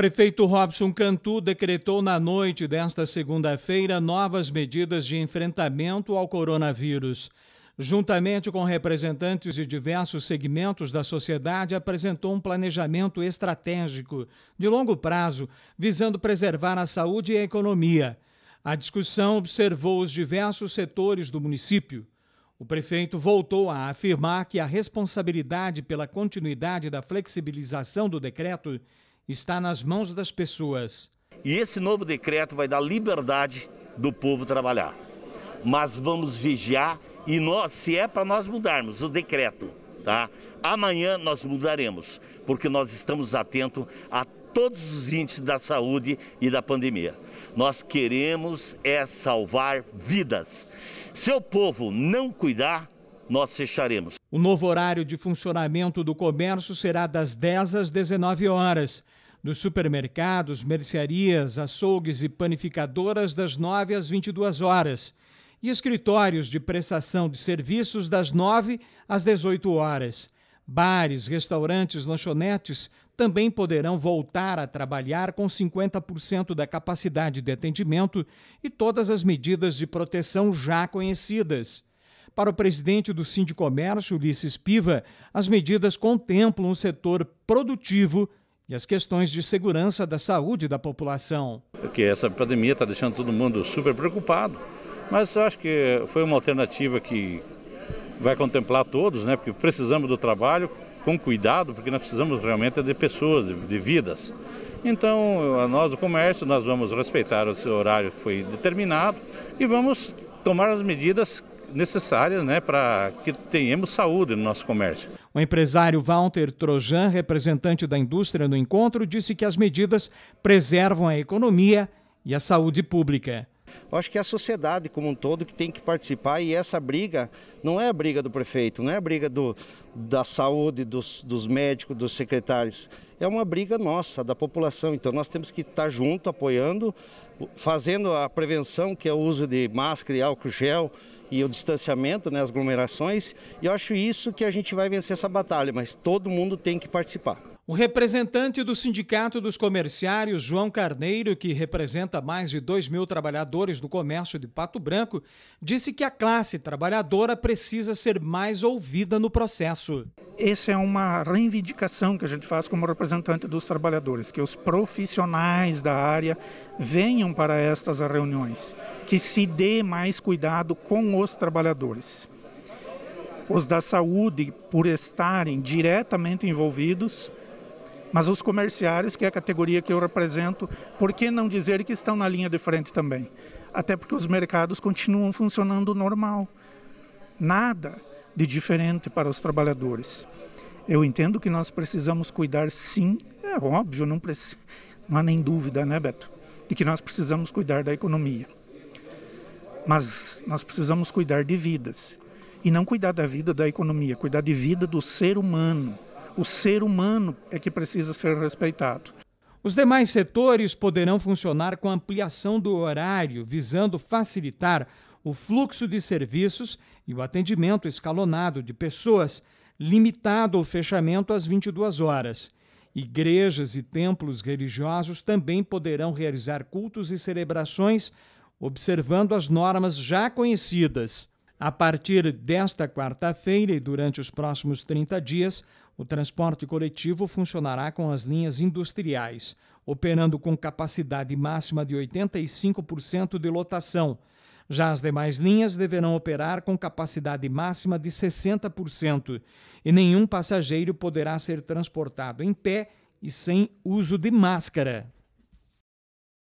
Prefeito Robson Cantu decretou na noite desta segunda-feira novas medidas de enfrentamento ao coronavírus. Juntamente com representantes de diversos segmentos da sociedade, apresentou um planejamento estratégico de longo prazo, visando preservar a saúde e a economia. A discussão observou os diversos setores do município. O prefeito voltou a afirmar que a responsabilidade pela continuidade da flexibilização do decreto está nas mãos das pessoas. E esse novo decreto vai dar liberdade do povo trabalhar. Mas vamos vigiar e nós, se é para nós mudarmos o decreto, tá? Amanhã nós mudaremos, porque nós estamos atentos a todos os índices da saúde e da pandemia. Nós queremos é salvar vidas. Se o povo não cuidar, nós fecharemos. O novo horário de funcionamento do comércio será das 10 às 19 horas nos supermercados, mercearias, açougues e panificadoras das 9 às 22 horas e escritórios de prestação de serviços das 9 às 18 horas. Bares, restaurantes, lanchonetes também poderão voltar a trabalhar com 50% da capacidade de atendimento e todas as medidas de proteção já conhecidas. Para o presidente do Sindicomércio, Ulisses Piva, as medidas contemplam o setor produtivo e as questões de segurança da saúde da população. Porque essa pandemia está deixando todo mundo super preocupado, mas eu acho que foi uma alternativa que vai contemplar todos, né? Porque precisamos do trabalho com cuidado, porque nós precisamos realmente de pessoas, de vidas. Então, nós do comércio, nós vamos respeitar o horário que foi determinado e vamos tomar as medidas necessárias né, para que tenhamos saúde no nosso comércio. O empresário Walter Trojan, representante da indústria no encontro, disse que as medidas preservam a economia e a saúde pública. Eu acho que é a sociedade como um todo que tem que participar e essa briga não é a briga do prefeito, não é a briga do, da saúde, dos, dos médicos, dos secretários. É uma briga nossa, da população. Então nós temos que estar junto, apoiando, fazendo a prevenção, que é o uso de máscara e álcool gel e o distanciamento, né, as aglomerações. E eu acho isso que a gente vai vencer essa batalha, mas todo mundo tem que participar. O representante do Sindicato dos Comerciários, João Carneiro, que representa mais de 2 mil trabalhadores do comércio de Pato Branco, disse que a classe trabalhadora precisa ser mais ouvida no processo. Essa é uma reivindicação que a gente faz como representante dos trabalhadores, que os profissionais da área venham para estas reuniões, que se dê mais cuidado com os trabalhadores. Os da saúde, por estarem diretamente envolvidos, mas os comerciários, que é a categoria que eu represento, por que não dizer que estão na linha de frente também? Até porque os mercados continuam funcionando normal. Nada de diferente para os trabalhadores. Eu entendo que nós precisamos cuidar, sim, é óbvio, não, não há nem dúvida, né, Beto? De que nós precisamos cuidar da economia. Mas nós precisamos cuidar de vidas. E não cuidar da vida da economia, cuidar de vida do ser humano. O ser humano é que precisa ser respeitado. Os demais setores poderão funcionar com ampliação do horário, visando facilitar o fluxo de serviços e o atendimento escalonado de pessoas, limitado o fechamento às 22 horas. Igrejas e templos religiosos também poderão realizar cultos e celebrações, observando as normas já conhecidas. A partir desta quarta-feira e durante os próximos 30 dias, o transporte coletivo funcionará com as linhas industriais, operando com capacidade máxima de 85% de lotação. Já as demais linhas deverão operar com capacidade máxima de 60% e nenhum passageiro poderá ser transportado em pé e sem uso de máscara.